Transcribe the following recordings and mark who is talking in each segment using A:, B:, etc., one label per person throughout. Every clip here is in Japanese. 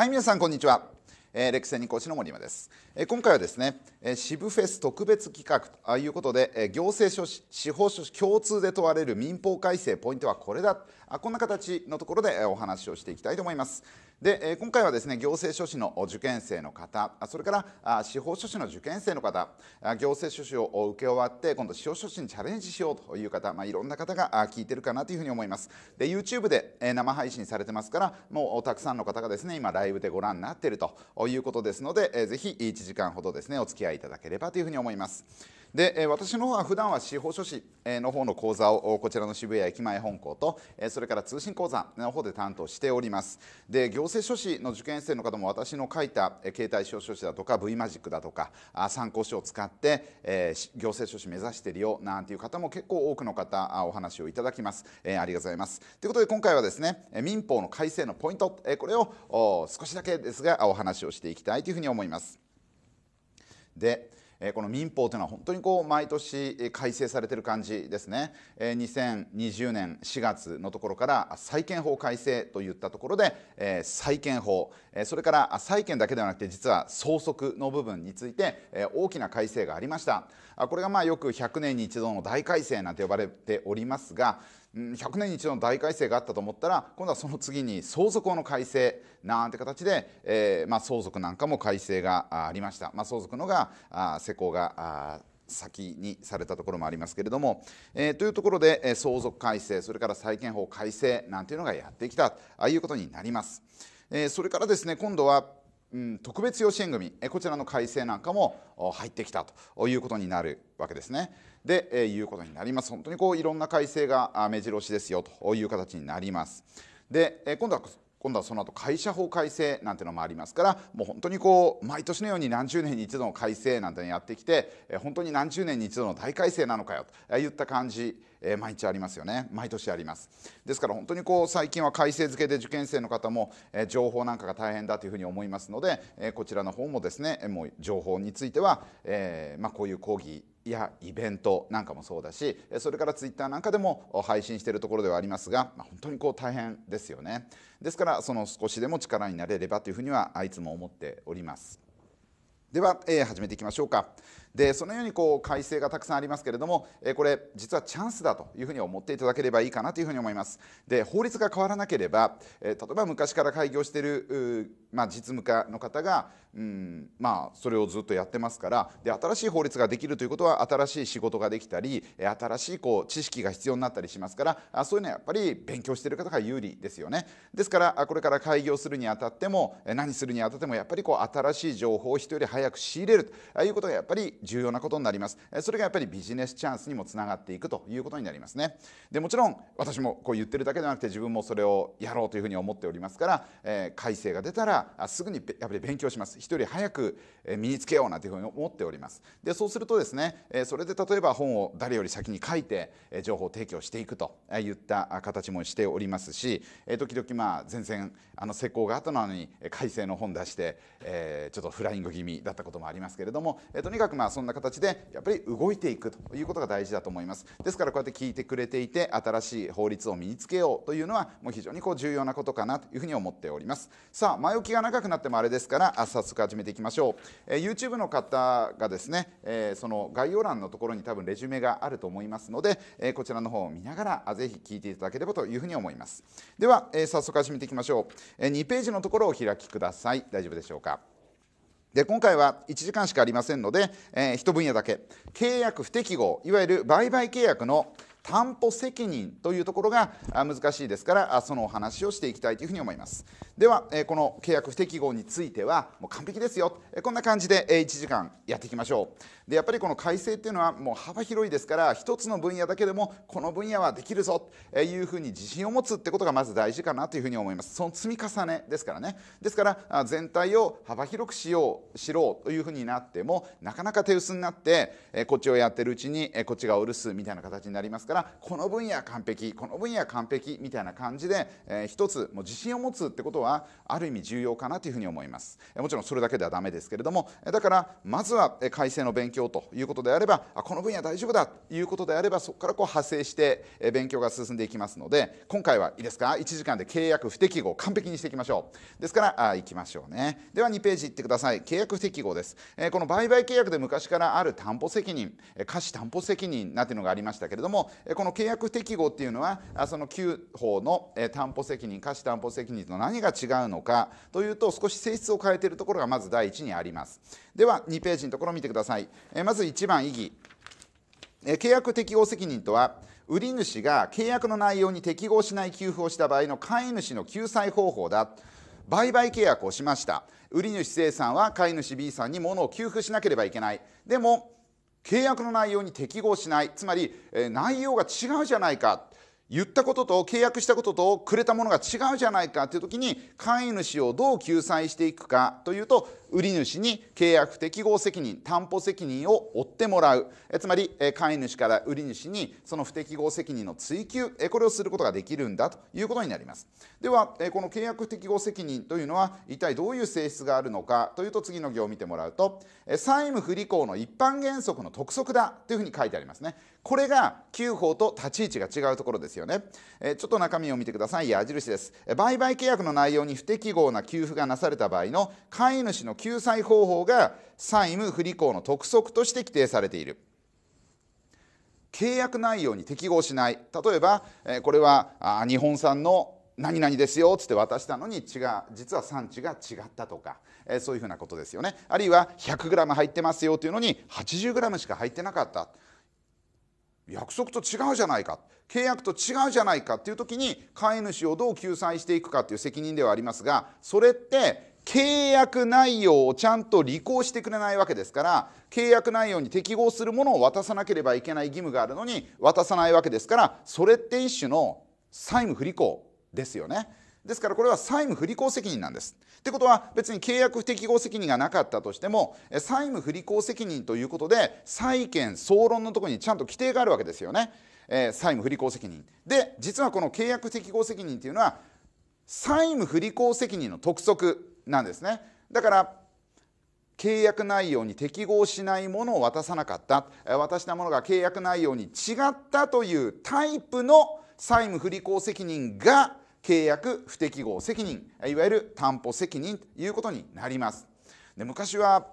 A: はい皆さんこんにちは、えー、歴戦セ講師の森山です、えー、今回はですね、えー、シブフェス特別企画ということで、えー、行政書士司法書士共通で問われる民法改正ポイントはこれだあこんな形のところでお話をしていきたいと思います。で今回はですね行政書士の受験生の方それから司法書士の受験生の方行政書士を受け終わって今度司法書士にチャレンジしようという方、まあ、いろんな方が聞いてるかなというふうに思いますで YouTube で生配信されてますからもうたくさんの方がですね今ライブでご覧になっているということですのでぜひ1時間ほどですねお付き合いいただければというふうに思います。で私の方は普段は司法書士の方の講座をこちらの渋谷駅前本校とそれから通信講座の方で担当しておりますで行政書士の受験生の方も私の書いた携帯司法書士だとか V マジックだとか参考書を使って行政書士目指しているよなんていう方も結構多くの方お話をいただきますありがとうございますということで今回はですね民法の改正のポイントこれを少しだけですがお話をしていきたいというふうに思いますでえこの民法というのは本当にこう毎年改正されてる感じですね、え2020年4月のところから債権法改正といったところで、え債権法、えそれから債権だけではなくて実は相続の部分について、え大きな改正がありましたこれがまあよく100年に一度の大改正なんて呼ばれておりますが100年に一度の大改正があったと思ったら今度はその次に相続法の改正なんて形で、えー、まあ、相続なんかも改正がありました、まあ、相続のが施行が先にされたところもありますけれども、えー、というところで、え相続改正それから債権法改正なんていうのがやってきたああいうことになります。えー、それからですね今度はうん、特別養子縁組こちらの改正なんかも入ってきたということになるわけですね。で、えいうことになります。本当にこういろんな改正が目白押しですよという形になります。で、え今度は今度はその後会社法改正なんてのもありますからもう本当にこう毎年のように何十年に一度の改正なんてやってきて本当に何十年に一度の大改正なのかよといった感じ毎日ありますよね毎年ありますですから本当にこう最近は改正付けで受験生の方も情報なんかが大変だというふうに思いますのでこちらの方もですねもう情報については、えまこういう講義やイベントなんかもそうだしそれからツイッターなんかでも配信しているところではありますが、まあ、本当にこう大変ですよねですからその少しでも力になれればというふうにはいつも思っておりますでは、え始めていきましょうかでそのようにこう改正がたくさんありますけれども、えこれ実はチャンスだというふうに思っていただければいいかなというふうに思います。で法律が変わらなければ、え例えば昔から開業している、まあ、実務家の方が、うんまあ、それをずっとやってますからで新しい法律ができるということは新しい仕事ができたり新しいこう知識が必要になったりしますからあそういうのはやっぱり勉強している方が有利ですよね。ですからこれから開業するにあたっても何するにあたってもやっぱりこう新しい情報を人より早く仕入れるということがやっぱり重要なことになりますそれがやっぱりビジネスチャンスにもつながっていくということになりますねでもちろん私もこう言ってるだけじゃなくて自分もそれをやろうというふうに思っておりますから、えー、改正が出たらすぐにやっぱり勉強します一人早く身につけようなというふうに思っておりますでそうするとですねそれで例えば本を誰より先に書いて情報提供していくといった形もしておりますし時々まあ前線あの施工があったのに改正の本出して、えー、ちょっとフライング気味だったこともありますけれどもとにかくまあそんな形でやっぱり動いていくということが大事だと思いますですからこうやって聞いてくれていて新しい法律を身につけようというのはもう非常にこう重要なことかなというふうに思っておりますさあ前置きが長くなってもあれですから早速始めていきましょう、えー、YouTube の方がですね、えー、その概要欄のところに多分レジュメがあると思いますので、えー、こちらの方を見ながらぜひ聞いていただければというふうに思いますでは、え早速始めていきましょう、え2ページのところを開きください大丈夫でしょうかで今回は1時間しかありませんので、えー、1分野だけ契約不適合いわゆる売買契約の担保責任というところが難しいですからそのお話をしていきたいというふうに思いますではこの契約不適合についてはもう完璧ですよこんな感じで1時間やっていきましょうでやっぱりこの改正っていうのはもう幅広いですから一つの分野だけでもこの分野はできるぞというふうに自信を持つってことがまず大事かなというふうに思いますその積み重ねですからねですから全体を幅広くしようしろというふうになってもなかなか手薄になってこっちをやってるうちにこっちがお留守みたいな形になりますからこの分野完璧この分野完璧みたいな感じで、え一つもう自信を持つってことはある意味重要かなというふうに思いますもちろんそれだけではダメですけれどもだからまずは改正の勉強強ということであればあこの分野大丈夫だということであればそこからこう派生して勉強が進んでいきますので今回はいいですか1時間で契約不適合完璧にしていきましょうですからあいきましょうねでは2ページいってください契約不適合です、えー、この売買契約で昔からある担保責任貸し担保責任なんていうのがありましたけれどもこの契約不適合っていうのはその旧法の担保責任貸し担保責任と何が違うのかというと少し性質を変えているところがまず第一にありますでは2ページのところを見てくださいえまず1番意義、え契約適合責任とは売り主が契約の内容に適合しない給付をした場合の買い主の救済方法だ売買契約をしました売り主 A さんは買い主 B さんに物を給付しなければいけないでも契約の内容に適合しないつまり、え内容が違うじゃないか言ったことと契約したこととくれたものが違うじゃないかという時に飼い主をどう救済していくかというと売り主に契約適合責任担保責任を負ってもらうえつまり買い主から売り主にその不適合責任の追及これをすることができるんだということになりますではえこの契約適合責任というのは一体どういう性質があるのかというと次の行を見てもらうとえ債務不履行の一般原則の督促だというふうに書いてありますねこれが旧法と立ち位置が違うところですよねえちょっと中身を見てください矢印です売買契約の内容に不適合な給付がなされた場合の買い主の救済方法が債務不履行の督促として規定されている契約内容に適合しない例えば、えこれは日本産の何々ですよっつって渡したのに違う実は産地が違ったとか、えそういうふうなことですよねあるいは 100g 入ってますよというのに 80g しか入ってなかった約束と違うじゃないか契約と違うじゃないかっていう時に飼い主をどう救済していくかっていう責任ではありますがそれって契約内容をちゃんと履行してくれないわけですから契約内容に適合するものを渡さなければいけない義務があるのに渡さないわけですからそれって一種の債務不履行ですよね。ですからこれは債務不履行責任なんです。ってことは別に契約不適合責任がなかったとしても債務不履行責任ということで債権総論のところにちゃんと規定があるわけですよね、えー、債務不履行責任。で実はこの契約適合責任というのは債務不履行責任の督促なんですねだから契約内容に適合しないものを渡さなかった渡したものが契約内容に違ったというタイプの債務不履行責任が契約不適合責任いわゆる担保責任ということになりますで昔は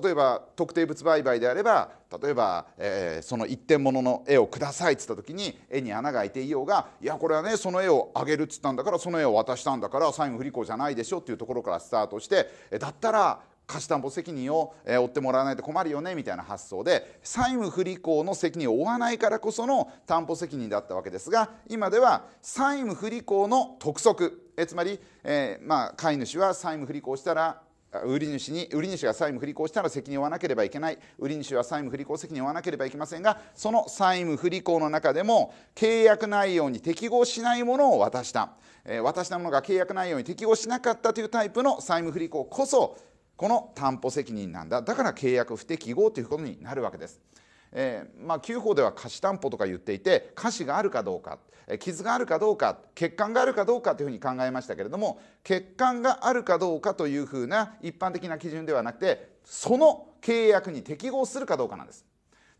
A: 例えば特定物売買であれば例えば、えー、その一点物の絵をくださいっつった時に絵に穴が開いていようがいやこれはねその絵をあげるっつったんだからその絵を渡したんだから債務不履行じゃないでしょっていうところからスタートしてだったら貸し担保責任を、え負ってもらわないと困るよねみたいな発想で債務不履行の責任を負わないからこその担保責任だったわけですが今では債務不履行の督促えつまり、えー、まあ、飼い主は債務不履行したら売り主に売り主が債務不履行したら責任を負わなければいけない売り主は債務不履行責任を負わなければいけませんがその債務不履行の中でも契約内容に適合しないものを渡した、えー、渡したものが契約内容に適合しなかったというタイプの債務不履行こそこの担保責任なんだだから契約不適合ということになるわけです。えー、まあ、9法では貸し担保とか言っていて瑕疵があるかどうか傷があるかどうか血管があるかどうかというふうに考えましたけれども血管があるかどうかというふうな一般的な基準ではなくてその契約に適合するかどうかなんです。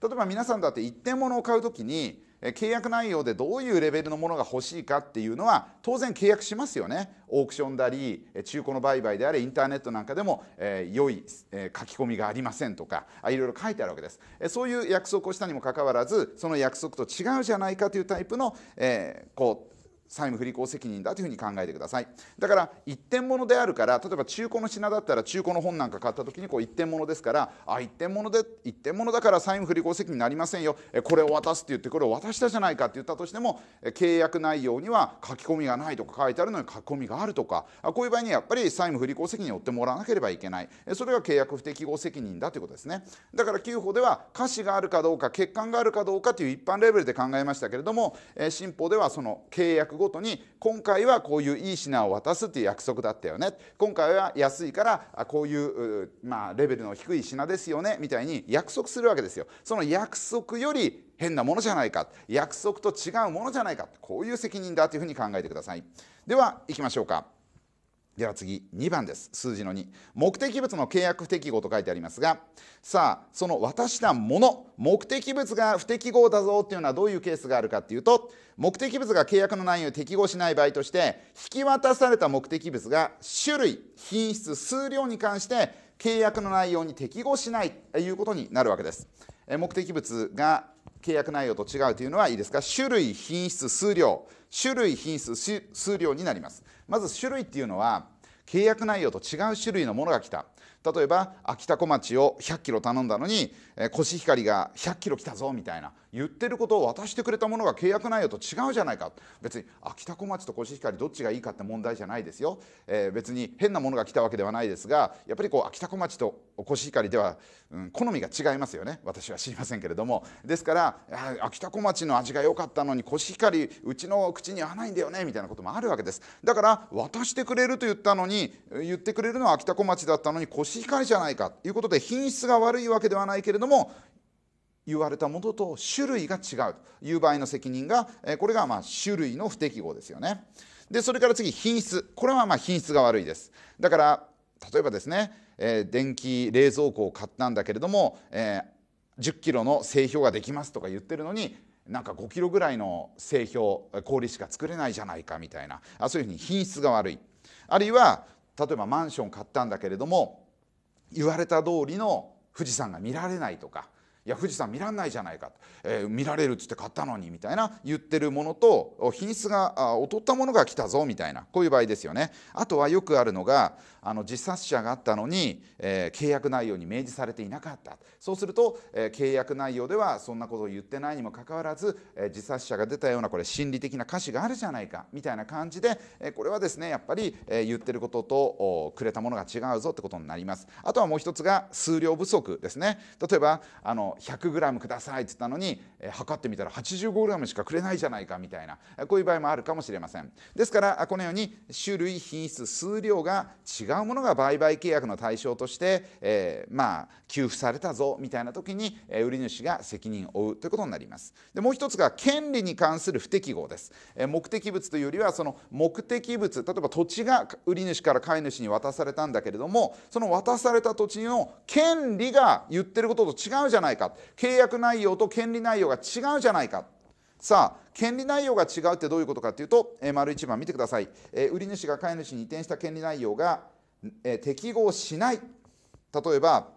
A: 例えば皆さんだって一点物を買うきに契約内容でどういうレベルのものが欲しいかっていうのは当然契約しますよねオークションだり中古の売買であれインターネットなんかでも、えー、良い、えー、書き込みがありませんとかいろいろ書いてあるわけです、えそういう約束をしたにもかかわらずその約束と違うじゃないかというタイプの、えー、こう債務不履行責任だというふに考えてくださいだから一点物であるから例えば中古の品だったら中古の本なんか買った時にこう一点物ですからあ一点物で一点物だから債務不履行責任になりませんよこれを渡すって言ってこれを渡したじゃないかって言ったとしても契約内容には書き込みがないとか書いてあるのに書き込みがあるとかこういう場合にやっぱり債務不履行責任を負ってもらわなければいけないそれが契約不適合責任だということですねだから旧法では瑕疵があるかどうか欠陥があるかどうかという一般レベルで考えましたけれども新法ではその契約ごとに今回はこういういい品を渡すっていう約束だったよね今回は安いからこういう、まあ、レベルの低い品ですよねみたいに約束するわけですよその約束より変なものじゃないか約束と違うものじゃないかこういう責任だというふうに考えてくださいではいきましょうかでは次2番です数字の2目的物の契約不適合と書いてありますがさあその渡したもの目的物が不適合だぞっていうのはどういうケースがあるかっていうと目的物が契約の内容に適合しない場合として引き渡された目的物が種類品質数量に関して契約の内容に適合しないということになるわけです目的物が契約内容と違うというのはいいですか種類品質数量種類品質数量になりますまず種類っていうのは契約内容と違う種類のものが来た例えば秋田小町を100キロ頼んだのにコシヒカリが100キロ来たぞみたいな言ってることを渡してくれたものが契約内容と違うじゃないか別に秋田小町とコシヒカリどっちがいいかって問題じゃないですよ、えー、別に変なものが来たわけではないですがやっぱりこう田小町とコシヒカリでは、うん、好みが違いますよね私は知りませんけれどもですから秋田小町の味が良かったのにコシヒカリうちの口に合わないんだよねみたいなこともあるわけですだから渡してくれると言ったのに言ってくれるのは秋田小町だったのにコシヒカリじゃないかということで品質が悪いわけではないけれども言われたものと種類が違うという場合の責任がこれがまあ種類の不適合ですよねでそれから次品質これはまあ品質が悪いですだから例えばですね、え電気冷蔵庫を買ったんだけれども、え10 k g の製氷ができますとか言ってるのになんか5キロぐらいの製氷氷しか作れないじゃないかみたいなあそういうふうに品質が悪いあるいは例えばマンション買ったんだけれども言われた通りの富士山が見られないとかいや富士山見らんないじゃないかえー、見られるっつって買ったのにみたいな言ってるものと品質が劣ったものが来たぞみたいなこういう場合ですよねあとはよくあるのがあの自殺者があったのに、えー、契約内容に明示されていなかったそうすると、えー、契約内容ではそんなことを言ってないにもかかわらず、えー、自殺者が出たようなこれ心理的な歌詞があるじゃないかみたいな感じで、えー、これはですねやっぱり、えー、言ってることとくれたものが違うぞってことになりますあとはもう一つが数量不足ですね例えばあのの 100g くださいって言ったのに、え測ってみたら 85g しかくれないじゃないかみたいなこういう場合もあるかもしれませんですからこのように種類品質数量が違うものが売買契約の対象として、えー、まあ給付されたぞみたいな時に、え売り主が責任を負うということになりますでもう一つが権利に関する不適合です、え目的物というよりはその目的物例えば土地が売り主から飼い主に渡されたんだけれどもその渡された土地の権利が言ってることと違うじゃないかか契約内容と権利内容が違うじゃないかさあ権利内容が違うってどういうことかっていうと、えー、丸一番見てください、えー、売り主が飼い主に移転した権利内容が、えー、適合しない例えば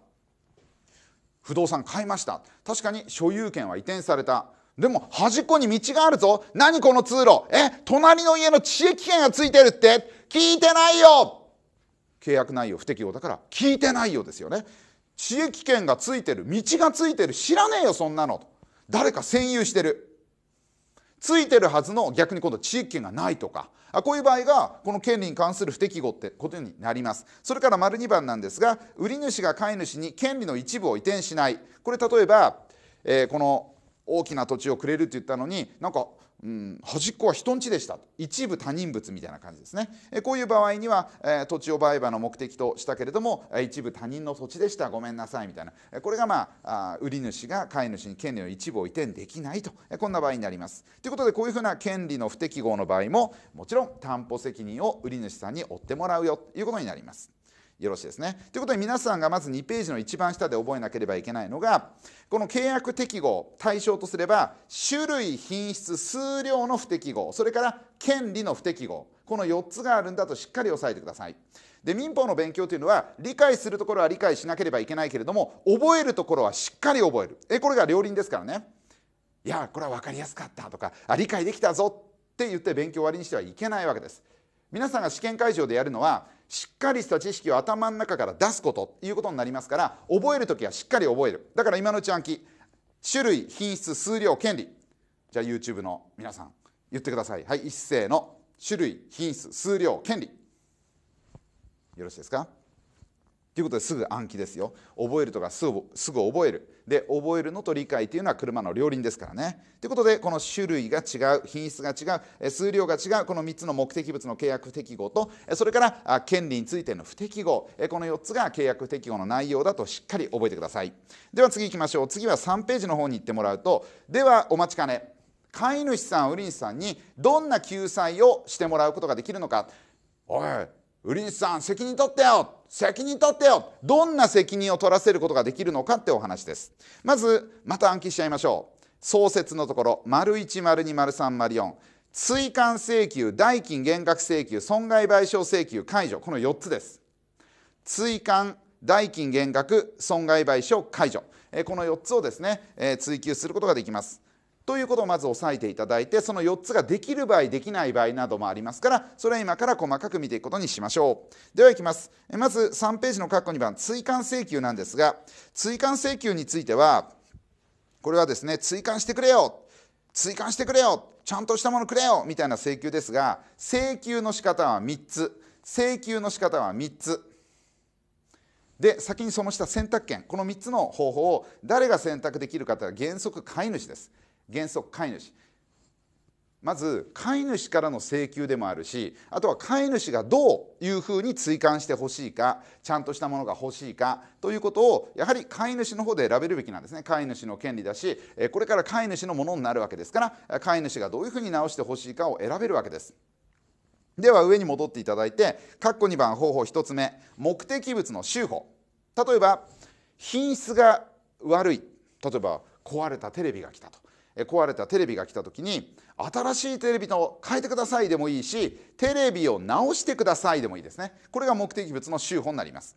A: 不動産買いました確かに所有権は移転されたでも端っこに道があるぞ何この通路え隣の家の地恵権がついてるって聞いてないよ契約内容不適合だから聞いてないよですよね地域権がついてる道がついてる知らねえよそんなのと誰か占有してるついてるはずの逆に今度地域権がないとかあこういう場合がこの権利に関する不適合ってことになりますそれから丸2番なんですが売り主が飼い主に権利の一部を移転しないこれ例えば、えー、この大きな土地をくれるって言ったのになんか、うん、端っこは人んちでした一部他人物みたいな感じですねえこういう場合には、えー、土地を売買の目的としたけれども一部他人の土地でしたごめんなさいみたいなこれが、まあ、あ売り主が飼い主に権利の一部を移転できないとこんな場合になりますということでこういうふうな権利の不適合の場合ももちろん担保責任を売り主さんに負ってもらうよということになりますよろしいですね。ということで皆さんがまず2ページの一番下で覚えなければいけないのがこの契約適合対象とすれば種類品質数量の不適合それから権利の不適合この4つがあるんだとしっかり押さえてください。で民法の勉強というのは理解するところは理解しなければいけないけれども覚えるところはしっかり覚えるえこれが両輪ですからねいやこれは分かりやすかったとかあ理解できたぞって言って勉強終わりにしてはいけないわけです皆さんが試験会場でやるのはしっかりした知識を頭の中から出すことということになりますから覚える時はしっかり覚えるだから今のうち暗記種類品質数量権利じゃあ YouTube の皆さん言ってくださいはい一斉の種類品質数量権利よろしいですかということですぐ暗記ですよ覚えるとかすぐすぐ覚えるで覚えるのと理解というのは車の両輪ですからねということでこの種類が違う品質が違う数量が違うこの3つの目的物の契約不適合とそれから権利についての不適合この4つが契約不適合の内容だとしっかり覚えてくださいでは次いきましょう次は3ページの方に行ってもらうとではお待ちかね飼い主さん売り主さんにどんな救済をしてもらうことができるのかおい売り主さん責任取ってよ責任取ってよどんな責任を取らせることができるのかってお話ですまずまた暗記しちゃいましょう創設のところ丸1丸2丸3丸4追加請求代金減額請求損害賠償請求解除この4つです追加代金減額損害賠償解除この4つをですね追及することができますということをまず押さえていただいてその4つができる場合できない場合などもありますからそれは今から細かく見ていくことにしましょうではいきますまず3ページの括弧2番追加請求なんですが追加請求についてはこれはですね追加してくれよ追加してくれよちゃんとしたものくれよみたいな請求ですが請求の仕方は3つ請求の仕方は3つで先にその下選択権この3つの方法を誰が選択できるかというのは原則飼い主です原則飼い主まず飼い主からの請求でもあるしあとは飼い主がどういうふうに追加してほしいかちゃんとしたものが欲しいかということをやはり飼い主の方で選べるべきなんですね飼い主の権利だしこれから飼い主のものになるわけですから飼い主がどういうふうに直してほしいかを選べるわけです。では上に戻っていただいて括弧2番方法1つ目目的物の修補例えば品質が悪い例えば壊れたテレビが来たと壊れたテレビが来た時に新しいテレビの変えてくださいでもいいしテレビを直してくださいでもいいですねこれが目的物の修法になります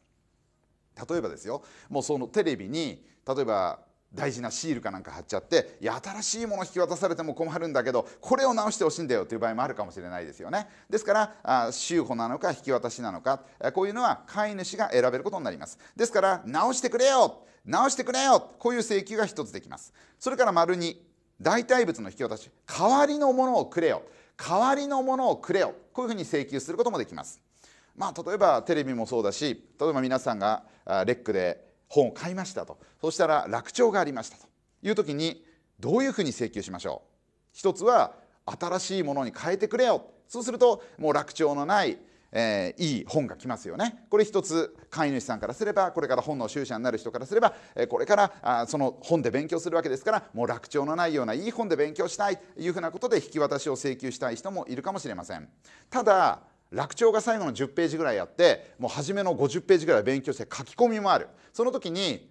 A: 例えばですよもうそのテレビに例えば大事なシールかなんか貼っちゃっていや新しいもの引き渡されても困るんだけどこれを直してほしいんだよという場合もあるかもしれないですよねですから修補なのか引き渡しなのかこういうのは飼い主が選べることになりますですから直してくれよ直してくれよこういう請求が1つできますそれから丸2代替物の引き渡し代わりのものをくれよ代わりのものをくれよこういうふうに請求することもできます。まあ、例えばテレビもそうだし例えば皆さんがレックで本を買いましたとそしたら落帳がありましたという時にどういうふうに請求しましょう一つは新しいものに変えてくれよそうするともう落帳のないえー、いい本が来ますよね。これ一つ飼い主さんからすればこれから本の収者になる人からすれば、えー、これからあその本で勉強するわけですからもう楽調のないようないい本で勉強したいというふうなことで引き渡しを請求したい人もいるかもしれません。ただ楽長が最後の10ページぐらいあってもう初めの50ページぐらい勉強して書き込みもあるその時に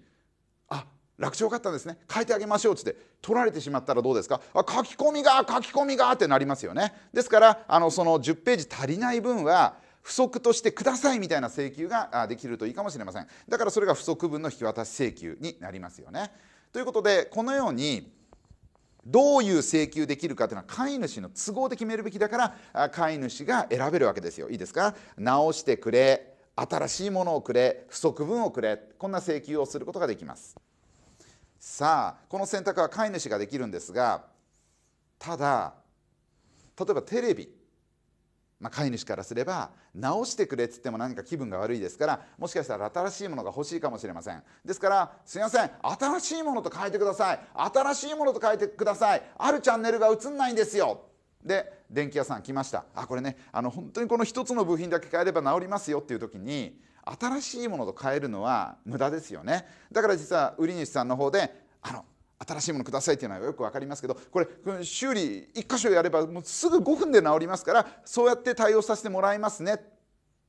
A: あ楽勝かったんですね書いてあげましょうっつって取られてしまったらどうですかあ書き込みが書き込みがってなりますよねですからあのその10ページ足りない分は不足としてくださいみたいな請求ができるといいかもしれませんだからそれが不足分の引き渡し請求になりますよねということでこのようにどういう請求できるかというのは飼い主の都合で決めるべきだから飼い主が選べるわけですよいいですか直してくれ新しいものをくれ不足分をくれこんな請求をすることができますさあこの選択は飼い主ができるんですがただ例えばテレビまあ、飼い主からすれば直してくれっつっても何か気分が悪いですからもしかしたら新しいものが欲しいかもしれませんですからすいません新しいものと変えてください新しいものと変えてくださいあるチャンネルが映んないんですよで電気屋さん来ましたあこれねあの本当にこの1つの部品だけ変えれば治りますよっていう時に新しいものと変えるのは無駄ですよねだから実は売り主さんの方であの新しいものくださいっていうのはよく分かりますけどこれ修理1箇所やればもうすぐ5分で治りますからそうやって対応させてもらいますね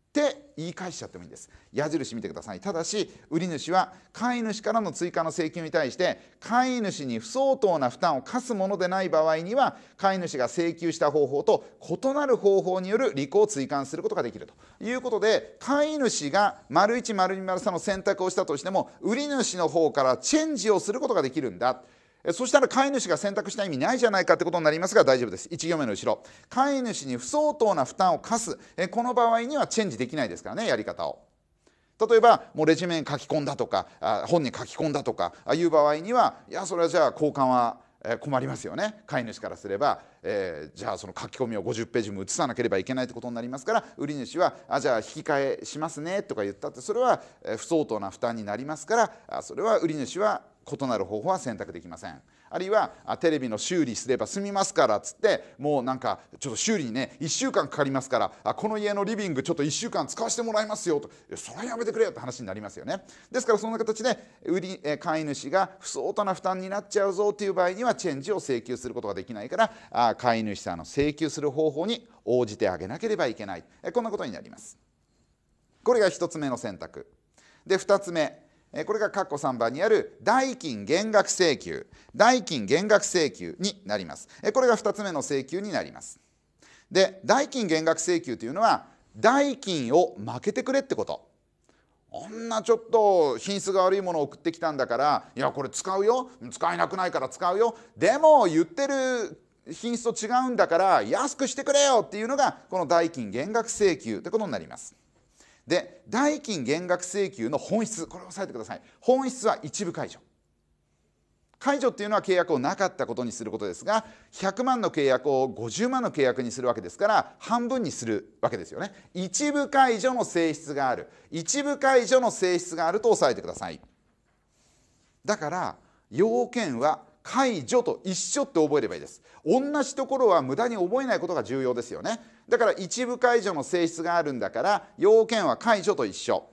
A: って言い返しちゃってもいいんです矢印見てくださいただし売り主は飼い主からの追加の請求に対して飼い主に不相当な負担を課すものでない場合には飼い主が請求した方法と異なる方法による履行を追加することができるということで飼い主が丸一丸二丸三の選択をしたとしても売り主の方からチェンジをすることができるんだそしたら飼い主が選択した意味ないじゃないかってことになりますが大丈夫です。1行目の後ろ。飼い主に不相当な負担を課す。この場合にはチェンジできないですからね、やり方を。例えば、もうレジュメ書き込んだとか、本に書き込んだとか、あいう場合には、いや、それはじゃあ交換は困りますよね。飼い主からすれば、えー、じゃあその書き込みを50ページも移さなければいけないってことになりますから売り主はあじゃあ引き換えしますねとか言ったってそれは不相当な負担になりますからそれは売り主は異なる方法は選択できませんあるいはテレビの修理すれば済みますからっつってもうなんかちょっと修理にね1週間かかりますからあこの家のリビングちょっと1週間使わせてもらいますよとそれはやめてくれよって話になりますよねですからそんな形で売り買い主が不相当な負担になっちゃうぞっていう場合にはチェンジを請求することができないからあ買い主さんの請求する方法に応じてあげなければいけないこんなことになりますこれが1つ目の選択で2つ目これが括弧3番にある代金減額請求代金減額請求になりますこれが2つ目の請求になりますで代金減額請求というのは代金を負けてくれってことあんなちょっと品質が悪いものを送ってきたんだからいやこれ使うよ使えなくないから使うよでも言ってる品質と違うんだから安くしてくれよっていうのがこの代金減額請求ってことになります。で代金減額請求の本質これを押さえてください本質は一部解除解除っていうのは契約をなかったことにすることですが100万の契約を50万の契約にするわけですから半分にするわけですよね一部解除の性質がある一部解除の性質があると押さえてくださいだから要件は解除と一緒って覚えればいいです同じところは無駄に覚えないことが重要ですよねだから一部解除の性質があるんだから要件は解除と一緒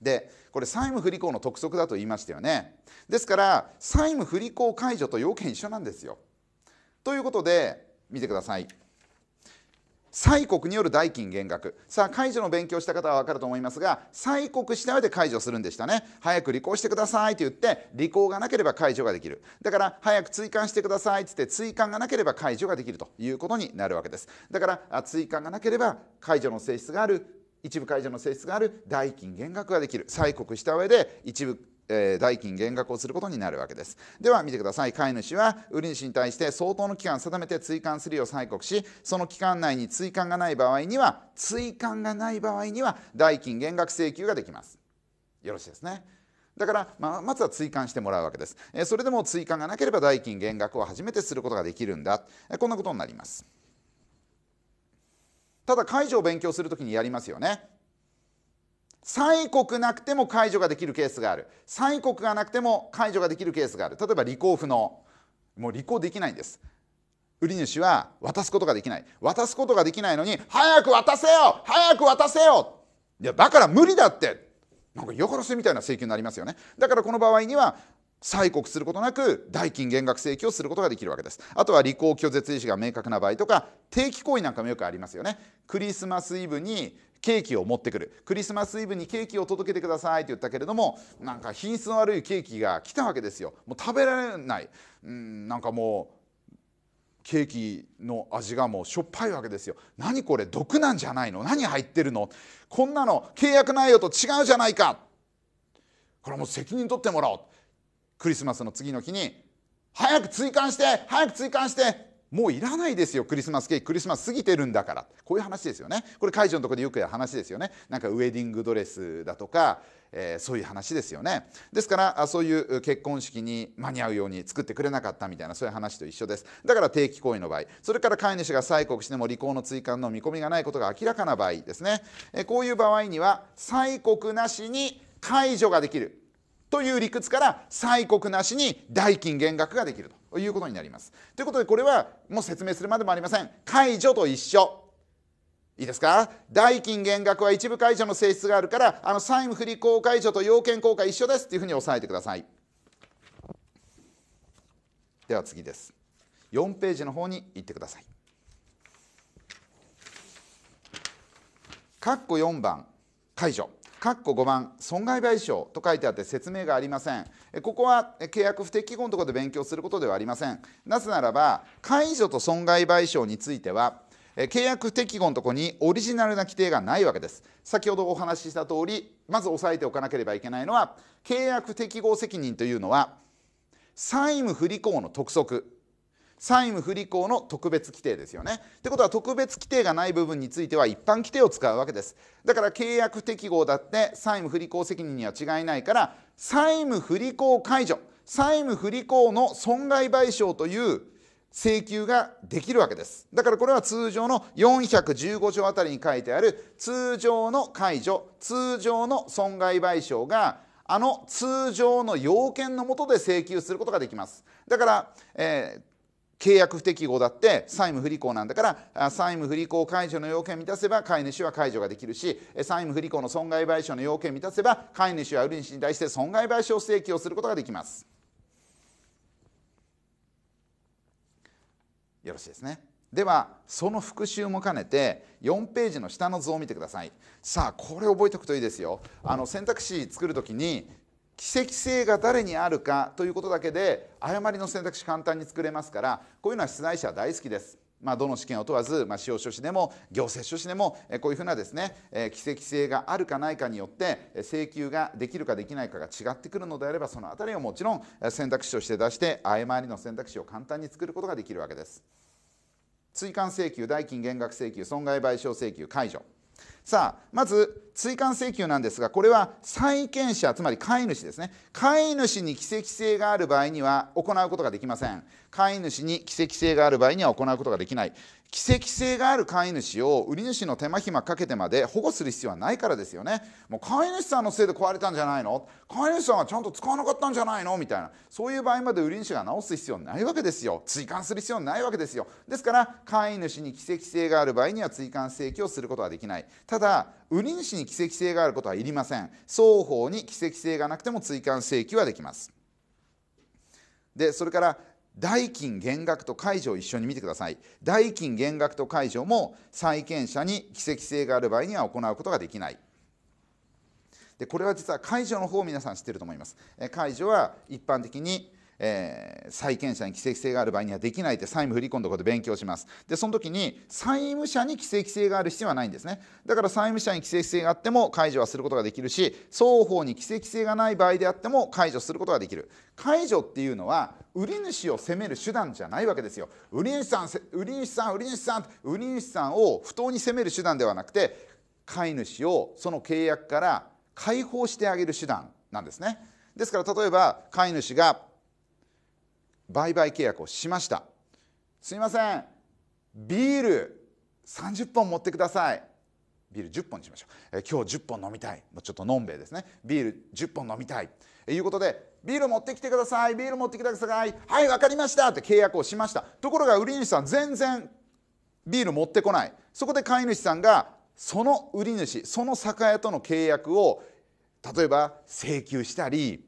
A: でこれ債務不履行の督促だと言いましたよねですから債務不履行解除と要件一緒なんですよということで見てください催告による代金減額さあ解除の勉強した方は分かると思いますが催告した上で解除するんでしたね早く履行してくださいと言って履行がなければ解除ができるだから早く追加してくださいと言って追加がなければ解除ができるということになるわけですだから追加がなければ解除の性質がある一部解除の性質がある代金減額ができる催告した上で一部えー、代金減額をすることになるわけですでは見てください飼い主は売り主に対して相当の期間定めて追加するよう催告しその期間内に追加がない場合には追加がない場合には代金減額請求ができますよろしいですねだから、まあ、まずは追加してもらうわけです、えー、それでも追加がなければ代金減額を初めてすることができるんだ、えー、こんなことになりますただ解除を勉強するときにやりますよね催国なくても解除ができるケースがある催国がなくても解除ができるケースがある例えば履行不能もう履行できないんです売り主は渡すことができない渡すことができないのに早く渡せよ早く渡せよいやだから無理だってなんか嫌がらせみたいな請求になりますよねだからこの場合には催告することなく代金減額請求をすることができるわけですあとは履行拒絶意思が明確な場合とか定期行為なんかもよくありますよねクリスマスイブにケーキを持ってくるクリスマスイブにケーキを届けてくださいって言ったけれどもなんか品質の悪いケーキが来たわけですよもう食べられないうんなんかもうケーキの味がもうしょっぱいわけですよ。何これ毒なんじゃないの何入ってるのこんなの契約内容と違うじゃないかこれもう責任取ってもらおうクリスマスの次の日に早く追加して早く追加してもういらないですよクリスマスケーキクリスマス過ぎてるんだからこういう話ですよねこれ解除のとこでよくやる話ですよねなんかウェディングドレスだとか、えー、そういう話ですよねですからそういう結婚式に間に合うように作ってくれなかったみたいなそういう話と一緒ですだから定期行為の場合それから飼い主が催告しても履行の追加の見込みがないことが明らかな場合ですね、えー、こういう場合には催告なしに解除ができるという理屈から催告なしに代金減額ができるとということになります。ということでこれはもう説明するまでもありません。解除と一緒。いいですか代金減額は一部解除の性質があるからあの債務不履行解除と要件公開一緒ですというふうに押さえてください。では次です。4ページの方に行ってください。括弧4番解除括弧5番損害賠償と書いてあって説明がありませんここは契約不適合のところで勉強することではありませんなぜならば解除と損害賠償については契約不適合のとこにオリジナルな規定がないわけです先ほどお話しした通りまず押さえておかなければいけないのは契約適合責任というのは債務不履行の督促債務不履行の特別規定ですよね。ってことは特別規定がない部分については一般規定を使うわけです。だから契約適合だって債務不履行責任には違いないから債務不履行解除債務不履行の損害賠償という請求ができるわけですだからこれは通常の415条あたりに書いてある通常の解除通常の損害賠償があの通常の要件のもとで請求することができますだから、えー契約不適合だって債務不履行なんだから債務不履行解除の要件満たせば飼い主は解除ができるし債務不履行の損害賠償の要件満たせば飼い主は売り主に対して損害賠償請求をすることができますよろしいですねではその復習も兼ねて4ページの下の図を見てくださいさあこれ覚えておくといいですよあの選択肢作るきに奇跡性が誰にあるかということだけで誤りの選択肢簡単に作れますからこういうのは出題者大好きです。まあ、どの試験を問わず、まあ、司法書士でも行政書士でもこういうふうなですね、え奇跡性があるかないかによって請求ができるかできないかが違ってくるのであればその辺りをもちろん選択肢として出して誤りの選択肢を簡単に作ることができるわけです。追加請求代金減額請求損害賠償請求解除さあまず追加請求なんですがこれは債権者つまり飼い主ですね飼い主に奇跡性がある場合には行うことができません飼い主に奇跡性がある場合には行うことができない、奇跡性がある飼い主を売り主の手間暇かけてまで保護する必要はないからですよねもう飼い主さんのせいで壊れたんじゃないの飼い主さんはちゃんと使わなかったんじゃないのみたいなそういう場合まで売り主が直す必要ないわけですよ追加する必要ないわけですよですから飼い主に奇跡性がある場合には追加請求をすることはできないただ売り主に奇跡性があることはいりません双方に奇跡性がなくても追加請求はできますでそれから代金減額と解除を一緒に見てください代金減額と解除も債権者に奇跡性がある場合には行うことができないでこれは実は解除の方を皆さん知ってると思います解除は一般的にえー、債権者に奇跡性がある場合にはできないって債務振り込んだことで勉強しますでその時に債務者に奇跡性がある必要はないんですねだから債務者に奇跡性があっても解除はすることができるし双方に奇跡性がない場合であっても解除することができる解除っていうのは売り主を責める手段じゃないわけですよ売り主さん売り主さん売り主さん売り主さんを不当に責める手段ではなくて飼い主をその契約から解放してあげる手段なんですねですから例えば飼い主が売買契約をしましたすいませんビール30本持ってくださいビール10本にしましょう、えー、今日10本飲みたいもうちょっとのんべえですねビール10本飲みたいということでビール持ってきてくださいビール持ってきてくださいはい分かりましたって契約をしましたところが売り主さん全然ビール持ってこないそこで飼い主さんがその売り主その酒屋との契約を例えば請求したり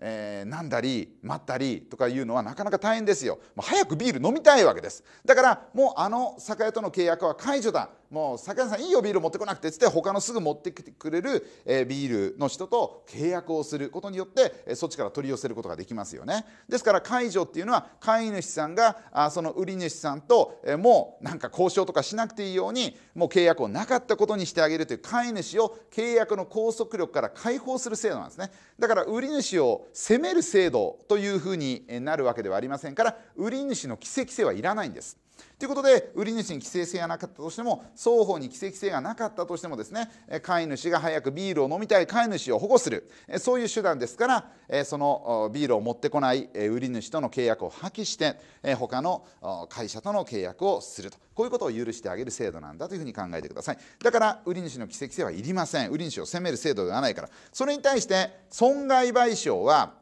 A: えー、飲んだり待ったりとかいうのはなかなか大変ですよ、まあ、早くビール飲みたいわけですだからもうあの酒屋との契約は解除だもう酒屋さんいいよビール持ってこなくてっつって他のすぐ持ってきてくれる、えビールの人と契約をすることによって、えそっちから取り寄せることができますよねですから介助っていうのは飼い主さんがあその売り主さんと、えもうなんか交渉とかしなくていいようにもう契約をなかったことにしてあげるという飼い主を契約の拘束力から解放する制度なんですねだから売り主を責める制度というふうになるわけではありませんから売り主の奇跡性はいらないんです。ということで売り主に規制性がなかったとしても双方に規制規制がなかったとしてもですね飼い主が早くビールを飲みたい飼い主を保護するそういう手段ですからそのビールを持ってこない売り主との契約を破棄して他の会社との契約をするとこういうことを許してあげる制度なんだというふうに考えてくださいだから売り主の規制規制はいりません売り主を責める制度ではないからそれに対して損害賠償は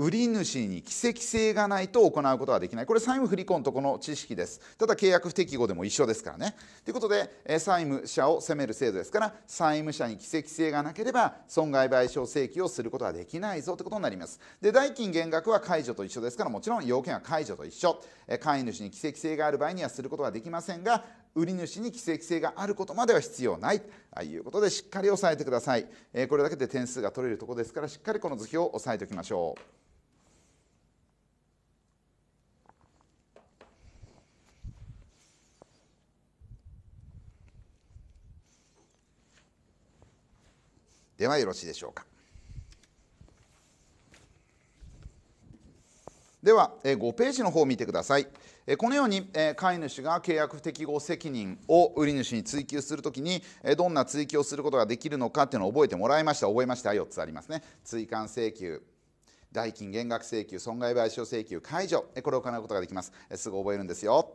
A: 売り主に奇跡性がないと行うことはできないこれ債務不履行のとこの知識ですただ契約不適合でも一緒ですからねということで債務者を責める制度ですから債務者に奇跡性がなければ損害賠償請求をすることはできないぞということになりますで代金減額は解除と一緒ですからもちろん要件は解除と一緒飼い主に奇跡性がある場合にはすることはできませんが売り主に奇跡性があることまでは必要ないということでしっかり押さえてくださいこれだけで点数が取れるとこですからしっかりこの図表を押さえておきましょうではよろしいでしょうかでは5ページの方を見てくださいこのように飼い主が契約不適合責任を売り主に追及するときにどんな追及をすることができるのかっていうのを覚えてもらいました覚えました4つありますね追加請求代金減額請求損害賠償請求解除これを行うことができますすぐ覚えるんですよ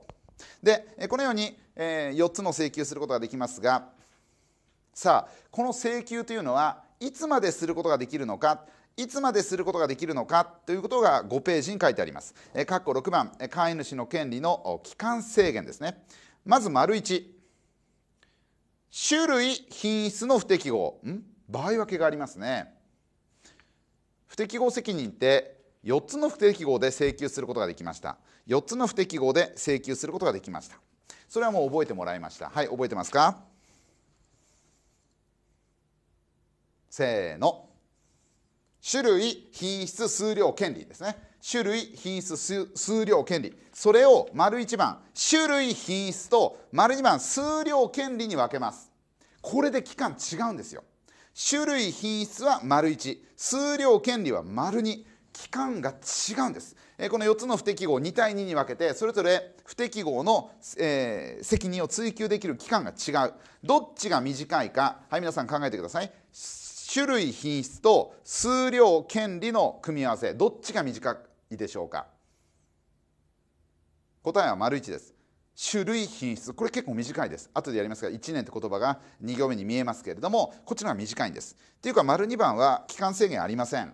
A: でこのように4つの請求することができますがさあこの請求というのはいつまですることができるのかいつまですることができるのかということが5ページに書いてあります。えー、括弧6番飼い主の権利の期間制限ですね。まず丸1種類品質の不適合ん場合分けがありますね。不適合責任って4つの不適合で請求することができました。4つの不適合で請求することができました。それはもう覚えてもらいました。はい、覚えてますかせーの種類品質数量権利ですね種類品質数量権利それを丸1番種類品質と丸2番数量権利に分けますこれで期間違うんですよ種類品質は丸1数量権利は丸2期間が違うんです、えこの4つの不適合2対2に分けてそれぞれ不適合の、えー、責任を追及できる期間が違うどっちが短いかはい皆さん考えてください種類品質と数量権利の組み合わせどっちが短いでしょうか答えは丸1です種類品質これ結構短いです後でやりますが1年って言葉が2行目に見えますけれどもこっちのは短いんですっていうか丸2番は期間制限ありません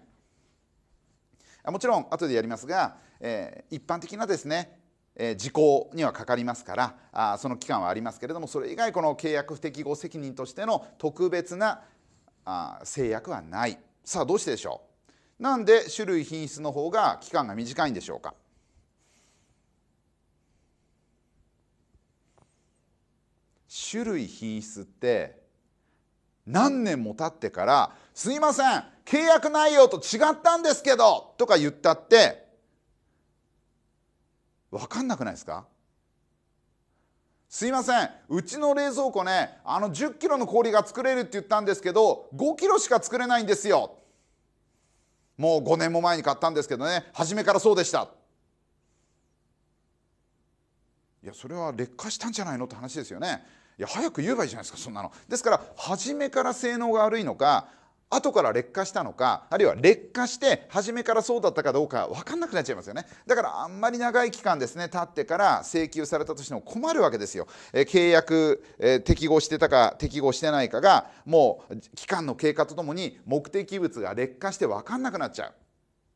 A: もちろん後でやりますが、えー、一般的なですね、えー、時効にはかかりますからあその期間はありますけれどもそれ以外この契約不適合責任としての特別なあ制約はないさあどうしてでしょうなんで種類品質の方が期間が短いんでしょうか種類品質って何年も経ってから「すいません契約内容と違ったんですけど」とか言ったって分かんなくないですかすいませんうちの冷蔵庫ねあの1 0キロの氷が作れるって言ったんですけど5キロしか作れないんですよもう5年も前に買ったんですけどね初めからそうでしたいやそれは劣化したんじゃないのって話ですよねいや早く言えばいいじゃないですかそんなのですから初めから性能が悪いのか後から劣化したのかあるいは劣化して初めからそうだったかどうか分かんなくなっちゃいますよねだからあんまり長い期間ですね経ってから請求されたとしても困るわけですよ、えー、契約、えー、適合してたか適合してないかがもう期間の経過とともに目的物が劣化して分かんなくなっちゃう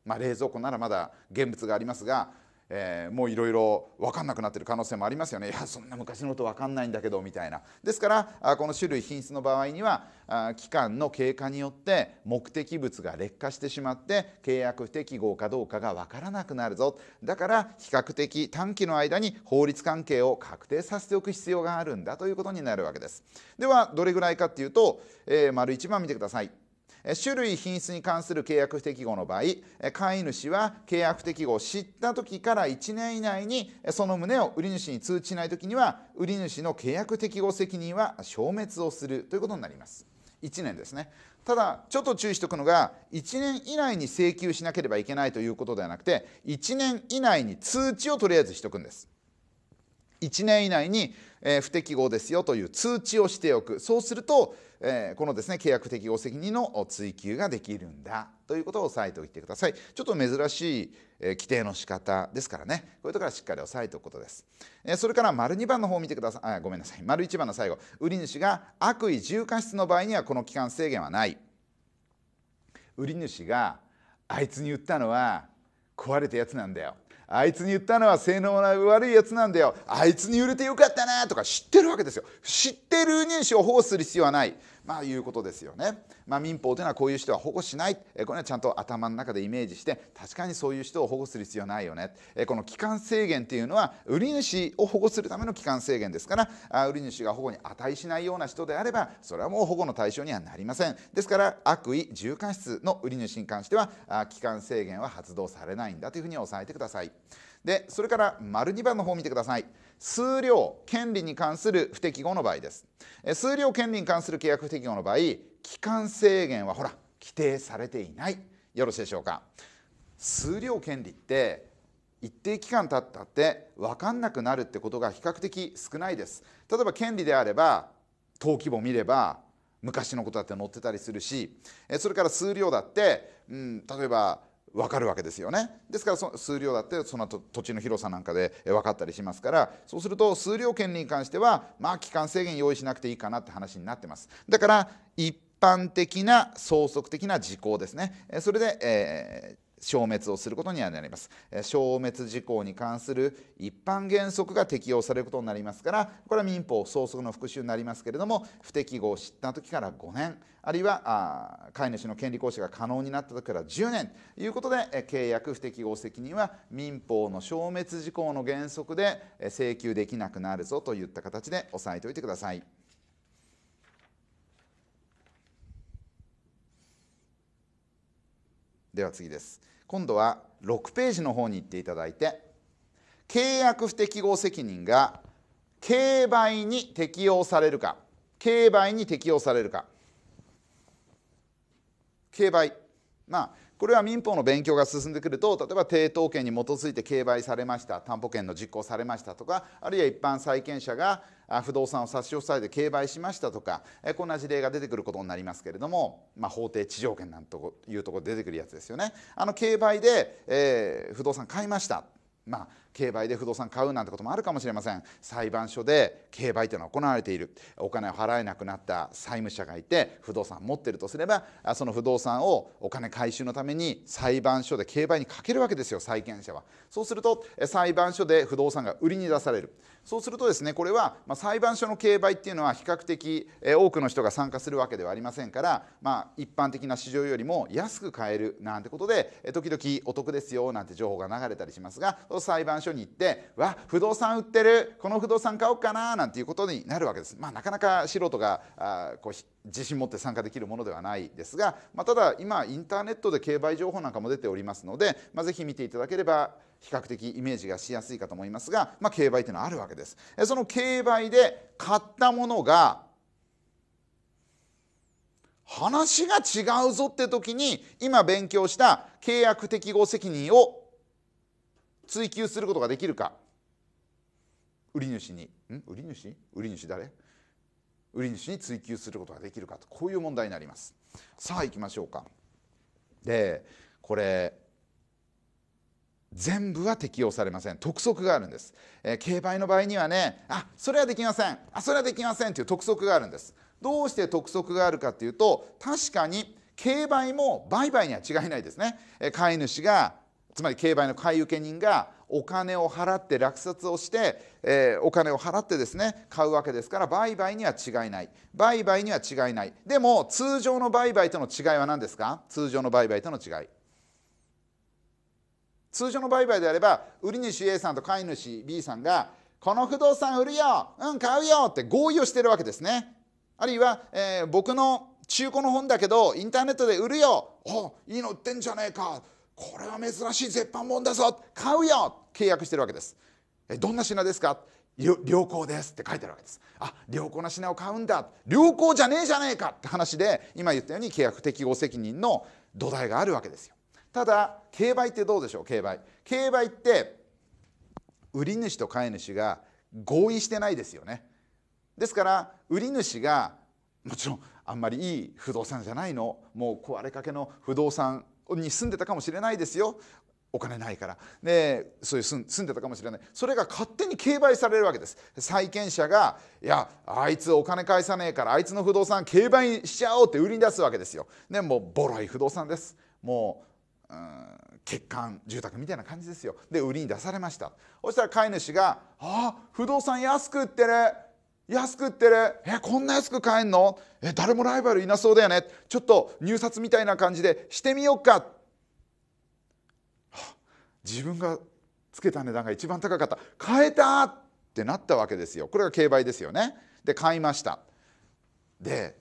A: まあ、冷蔵庫ならまだ現物がありますがえー、もういろいろ分かんなくなってる可能性もありますよねいやそんな昔のこと分かんないんだけどみたいなですからこの種類品質の場合には期間の経過によって目的物が劣化してしまって契約不適合かどうかが分からなくなるぞだから比較的短期の間に法律関係を確定させておく必要があるんだということになるわけですではどれぐらいかっていうと、えー、丸1番見てください種類品質に関する契約不適合の場合買い主は契約不適合を知った時から1年以内にその旨を売り主に通知しない時には売り主の契約適合責任は消滅をするということになります1年ですねただちょっと注意しておくのが1年以内に請求しなければいけないということではなくて1年以内に通知をとりあえずしておくんです1年以内に、え不適合ですよという通知をしておくそうすると、えこのですね契約適合責任の追及ができるんだということを押さえておいてくださいちょっと珍しい、え規定の仕方ですからねこういうところはしっかり押さえておくことです、えそれから丸2番の方を見てくださいあごめんなさい丸1番の最後売り主が悪意重過失の場合にはこの期間制限はない売り主があいつに言ったのは壊れたやつなんだよあいつに言ったのは性能の悪いやつなんだよあいつに売れてよかったなとか知ってるわけですよ知ってるを保護する必要はないまあ、いうことですよね。まあ、民法というのはこういう人は保護しない、えこれはちゃんと頭の中でイメージして確かにそういう人を保護する必要ないよね、えこの期間制限というのは売り主を保護するための期間制限ですからあ売り主が保護に値しないような人であればそれはもう保護の対象にはなりませんですから悪意重過失の売り主に関してはあ期間制限は発動されないんだというふうに押さえてください。でそれから丸2番の方を見てください数量権利に関する不適合の場合です数量権利に関する契約不適合の場合期間制限はほら規定されていないよろしいでしょうか数量権利って一定期間経ったって分かんなくなるってことが比較的少ないです例えば権利であれば登記簿見れば昔のことだって載ってたりするしそれから数量だって、うん、例えば分かるわけですよねですからそ数量だってその土地の広さなんかで分かったりしますからそうすると数量権利に関してはまあ期間制限用意しなくていいかなって話になってますだから一般的な相続的な時効ですねそれで、えー消滅をすることにはなります消滅事項に関する一般原則が適用されることになりますからこれは民法総則の復習になりますけれども不適合を知った時から5年あるいは飼い主の権利行使が可能になった時から10年ということで契約不適合責任は民法の消滅事項の原則で請求できなくなるぞといった形で押さえておいてください。では次です。今度は6ページの方に行っていただいて契約不適合責任が競売に適用されるか競売に適用されるか競売まあこれは民法の勉強が進んでくると例えば抵当権に基づいて競売されました担保権の実行されましたとかあるいは一般債権者が不動産を差し押さえて競売しましたとかこんな事例が出てくることになりますけれども、まあ、法定地上権なんというところで出てくるやつですよね。あの競売で、えー、不動産買いました、まあ競売で不動産買うなんてこともあるかもしれません裁判所で競売というのは行われているお金を払えなくなった債務者がいて不動産持ってるとすればその不動産をお金回収のために裁判所で競売にかけるわけですよ債権者はそうすると裁判所で不動産が売りに出されるそうするとですねこれは、ま裁判所の競売っていうのは比較的、え多くの人が参加するわけではありませんから、まあ、一般的な市場よりも安く買えるなんてことで、え時々お得ですよなんて情報が流れたりしますが裁判所所に行ってわ不動産売ってるこの不動産買おうかななんていうことになるわけです。まあ、なかなか素人があこう自信持って参加できるものではないですが、まあ、ただ今インターネットで競売情報なんかも出ておりますので、まあ、ぜひ見ていただければ比較的イメージがしやすいかと思いますが、まあ、競売っていうのはあるわけです。その競売で買ったものが話が違うぞって時に今勉強した契約適合責任を追求することができるか売り主にん売り主売り主誰売り主に追求することができるかとこういう問題になりますさあ行きましょうかでこれ全部は適用されません特則があるんです、えー、競売の場合にはねあそれはできませんあそれはできませんという特則があるんですどうして特則があるかというと確かに競売も売買には違いないですね、えー、飼い主がつまり競売の買い受け人がお金を払って落札をして、えー、お金を払ってですね買うわけですから売買には違いない売買には違いないでも通常の売買との違いは何ですか通常の売買との違い通常の売買であれば売り主 A さんと買い主 B さんがこの不動産売るようん買うよって合意をしてるわけですねあるいは、えー、僕の中古の本だけどインターネットで売るよおいいの売ってんじゃねえかこれは珍しい絶版もんだぞ買うよ契約してるわけですえどんな品ですか良好ですって書いてあるわけですあ良好な品を買うんだ良好じゃねえじゃねえかって話で今言ったように契約適合責任の土台があるわけですよただ競売ってどうでしょう競売競売って売り主と買い主が合意してないですよねですから売り主がもちろんあんまりいい不動産じゃないのもう壊れかけの不動産に住んでたかもしれないですよお金ないから、ね、そういう住んでたかもしれないそれが勝手に競売されるわけです債権者がいやあいつお金返さねえからあいつの不動産競売しちゃおうって売りに出すわけですよ、ね、もうボロい不動産ですもう、うん、欠陥住宅みたいな感じですよで売りに出されましたそしたら飼い主が「あ不動産安く売ってる、安く売ってるえこんな安く買えんのえ誰もライバルいなそうだよねちょっと入札みたいな感じでしてみようか自分がつけた値段が一番高かった買えたってなったわけですよこれが競売ですよねで買いましたで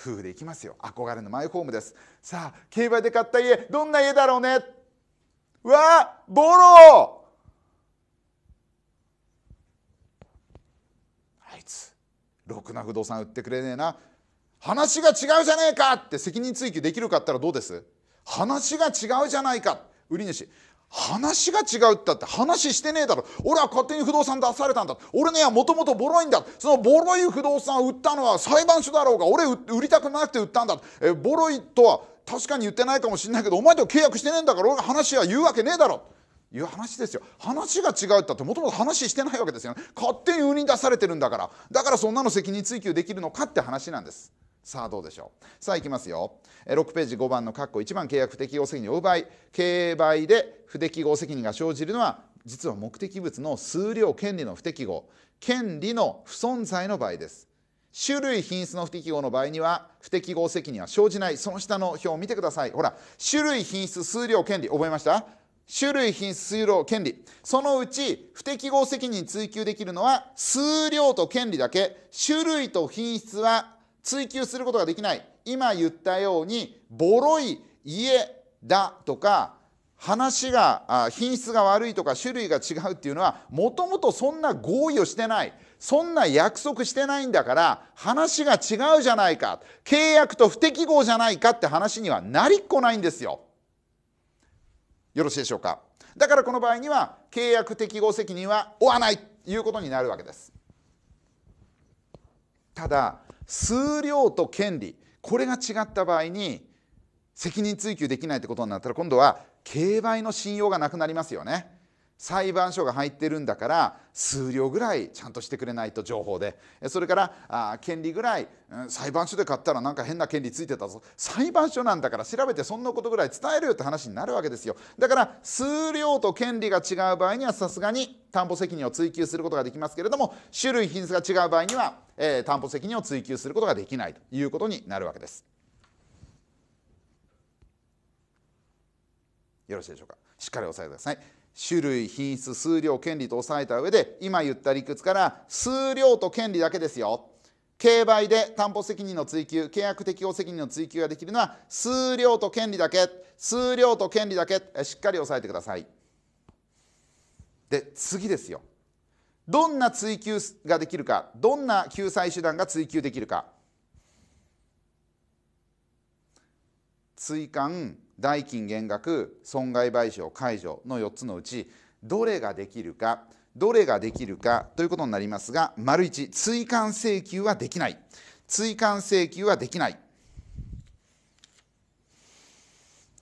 A: 夫婦で行きますよ憧れのマイホームですさあ競売で買った家どんな家だろうねうわボロろくな不動産売ってくれねえな話が違うじゃねえかって責任追及できるかったらどうです話が違うじゃないか売り主話が違うったって話してねえだろ俺は勝手に不動産出されたんだ俺ねもともとボロいんだそのボロい不動産を売ったのは裁判所だろうが俺売りたくなくて売ったんだえボロいとは確かに言ってないかもしれないけどお前と契約してねえんだから俺が話は言うわけねえだろいう話ですよ話が違うったってもともと話してないわけですよね勝手に売りに出されてるんだからだからそんなの責任追及できるのかって話なんですさあどうでしょうさあいきますよ6ページ5番の括弧1番契約不適合責任を負う場合競売で不適合責任が生じるのは実は目的物の数量権利の不適合権利の不存在の場合です種類品質の不適合の場合には不適合責任は生じないその下の表を見てくださいほら種類品質数量権利覚えました種類品質推量権利そのうち不適合責任追及できるのは数量と権利だけ種類と品質は追及することができない今言ったようにボロい家だとか話が品質が悪いとか種類が違うっていうのはもともとそんな合意をしてないそんな約束してないんだから話が違うじゃないか契約と不適合じゃないかって話にはなりっこないんですよ。よろしいでしょうかだからこの場合には契約適合責任は負わないということになるわけですただ数量と権利これが違った場合に責任追及できないってことになったら今度は競売の信用がなくなりますよね裁判所が入ってるんだから数量ぐらいちゃんとしてくれないと情報でそれからあ権利ぐらい、うん、裁判所で買ったらなんか変な権利ついてたぞ裁判所なんだから調べてそんなことぐらい伝えるよって話になるわけですよだから数量と権利が違う場合にはさすがに担保責任を追及することができますけれども種類品質が違う場合には、えー、担保責任を追及することができないということになるわけですよろしいでしょうかしっかり押さえてください種類品質数量権利と押さえた上で今言った理屈から数量と権利だけですよ競売で担保責任の追及契約適用責任の追及ができるのは数量と権利だけ数量と権利だけしっかり押さえてくださいで次ですよどんな追及ができるかどんな救済手段が追及できるか追加代金減額損害賠償解除の4つのうちどれができるかどれができるかということになりますが丸1追加請求はできない追加請求はできない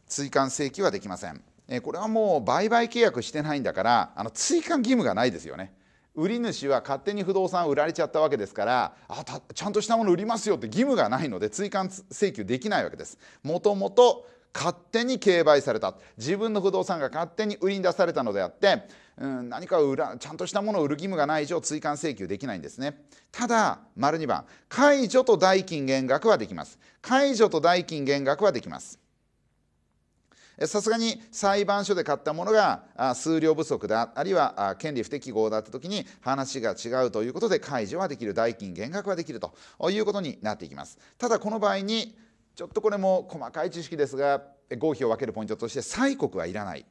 A: 追加請求はできませんこれはもう売買契約してないんだからあの追加義務がないですよね売り主は勝手に不動産売られちゃったわけですからあちゃんとしたもの売りますよって義務がないので追加請求できないわけですもともと勝手に競売された自分の不動産が勝手に売りに出されたのであって、うん、何か裏ちゃんとしたものを売る義務がない以上追加請求できないんですねただ丸2番解除と代金減額はできます解除と代金減額はできますさすがに裁判所で買ったものが数量不足だあるいは権利不適合だった時に話が違うということで解除はできる代金減額はできるということになっていきますただこの場合にちょっとこれも細かい知識ですが合否を分けるポイントとして債国はいらない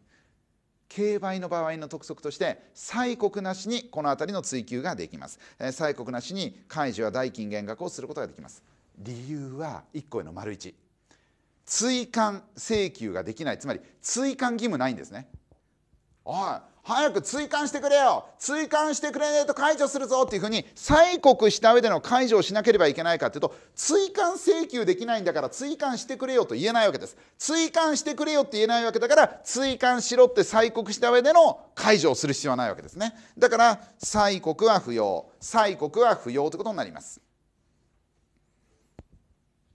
A: 競売の場合の督促として債国なしにこの辺りの追求ができます催告なしに開示は代金減額をすることができます理由は1個への丸1追加請求ができないつまり追加義務ないんですねああ早く追加してくれよ追加してくれないと解除するぞっていうふうに催告した上での解除をしなければいけないかっていうと追加請求できないんだから追加してくれよと言えないわけです追加してくれよって言えないわけだから追加しろって催告した上での解除をする必要はないわけですねだから催告は不要催告は不要ということになります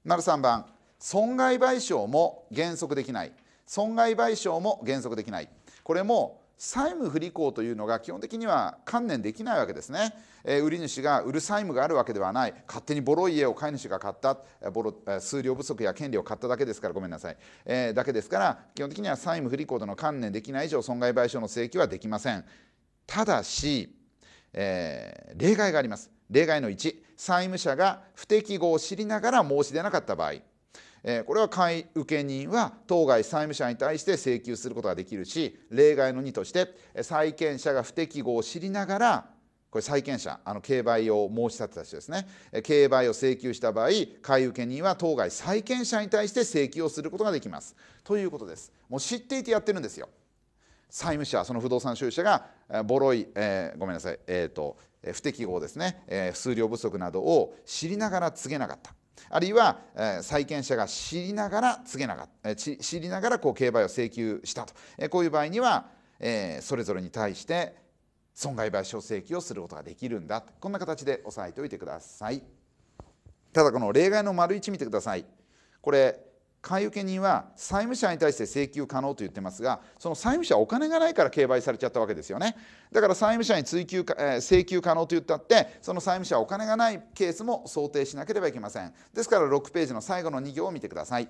A: 丸3番損害賠償も原則できない損害賠償も原則できないこれも債務不履行というのが基本的には観念できないわけですね、えー、売り主が売る債務があるわけではない勝手にボロい家を買い主が買ったボロ数量不足や権利を買っただけですからごめんなさい、えー、だけですから基本的には債務不履行との観念できない以上損害賠償の請求はできませんただし、えー、例外があります例外の1債務者が不適合を知りながら申し出なかった場合えこれは買い受け人は当該債務者に対して請求することができるし例外の2として債権者が不適合を知りながらこれ債権者あの競売を申し立てた人ですね競売を請求した場合買い受け人は当該債権者に対して請求をすることができますということですもう知っていてやってるんですよ債務者その不動産所有者がボロい、えー、ごめんなさい、えーと、と不適合ですね、えー、数量不足などを知りながら告げなかったあるいは、え債権者が知りながら告げなかった、え知りながらこう競売を請求したと、えこういう場合には、えそれぞれに対して損害賠償請求をすることができるんだこんな形で押さえておいてくださいただこの例外の丸1見てくださいこれ買受人は債務者に対して請求可能と言ってますがその債務者はお金がないから競売されちゃったわけですよねだから債務者に追求か、えー、請求可能と言ったってその債務者はお金がないケースも想定しなければいけませんですから6ページの最後の2行を見てください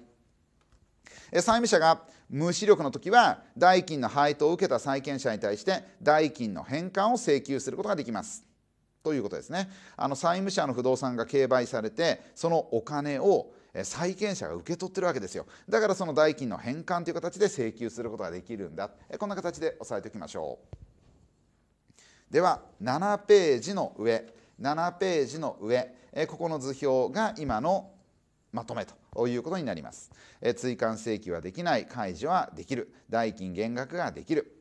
A: 債務者が無視力の時は代金の配当を受けた債権者に対して代金の返還を請求することができますということですねあの債務者の不動産が競売されてそのお金を債権者が受け取ってるわけですよだからその代金の返還という形で請求することができるんだこんな形で押さえておきましょうでは7ページの上7ページの上ここの図表が今のまとめということになります追加請求はできない開示はできる代金減額ができる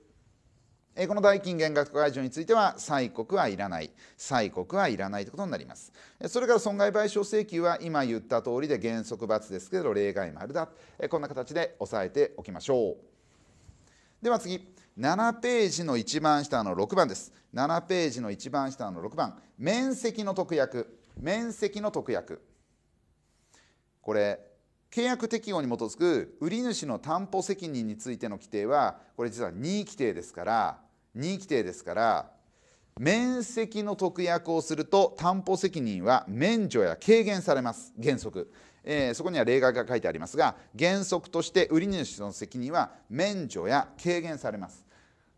A: えこの代金減額解除については催告はいらない催告はいらないということになりますそれから損害賠償請求は今言った通りで原則罰ですけど例外丸だこんな形で押さえておきましょうでは次7ページの一番下の6番です7ページの一番下の6番面積の特約面積の特約これ契約適用に基づく売主の担保責任についての規定はこれ実は任意規定ですから任規定ですから面積の特約をすると担保責任は免除や軽減されます原則、えー、そこには例外が書いてありますが原則として売り主の責任は免除や軽減されます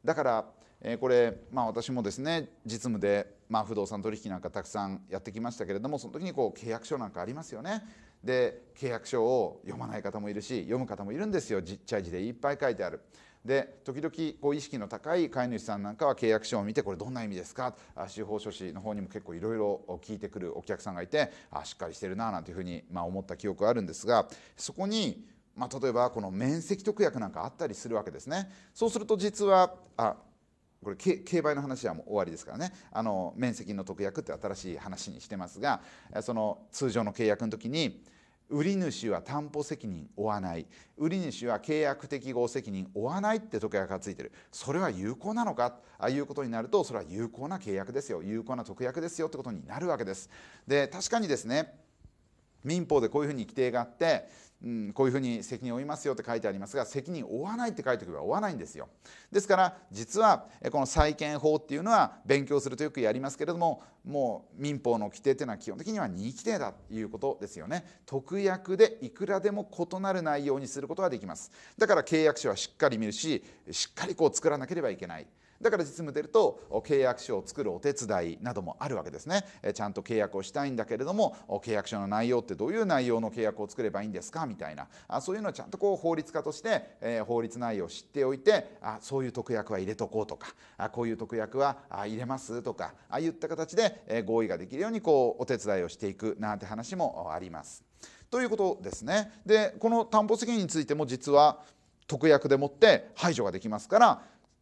A: だから、えー、これ、まあ、私もですね実務で、まあ、不動産取引なんかたくさんやってきましたけれどもその時にこう契約書なんかありますよねで契約書を読まない方もいるし読む方もいるんですよちっちゃい字でいっぱい書いてある。で時々こう意識の高い飼い主さんなんかは契約書を見てこれどんな意味ですか司法書士の方にも結構いろいろ聞いてくるお客さんがいてあしっかりしてるななんていうふうにま思った記憶があるんですがそこにま例えばこの面積特約なんかあったりするわけですね。そうすると実はあこれ競売の話はもう終わりですからねあの面積の特約って新しい話にしてますがその通常の契約の時に売り主は担保責任負わない売り主は契約適合責任負わないって特約がついてるそれは有効なのかああいうことになるとそれは有効な契約ですよ有効な特約ですよってことになるわけですで確かにですね民法でこういうふうに規定があってうん、こういうふうに責任を負いますよって書いてありますが責任を負わないって書いておけば負わないんですよですから実はこの債権法っていうのは勉強するとよくやりますけれどももう民法の規定っていうのは基本的には2規定だということですよね特約でいくらでも異なる内容にすることができますだから契約書はしっかり見るししっかりこう作らなければいけないだから実務出ると契約書を作るお手伝いなどもあるわけですねちゃんと契約をしたいんだけれども契約書の内容ってどういう内容の契約を作ればいいんですかみたいなそういうのをちゃんとこう法律家として、法律内容を知っておいてあそういう特約は入れとこうとかこういう特約は入れますとかああいった形で、合意ができるようにこうお手伝いをしていくなんて話もあります。ということですね。でこの担保責任についても実は特約でもって排除ができますから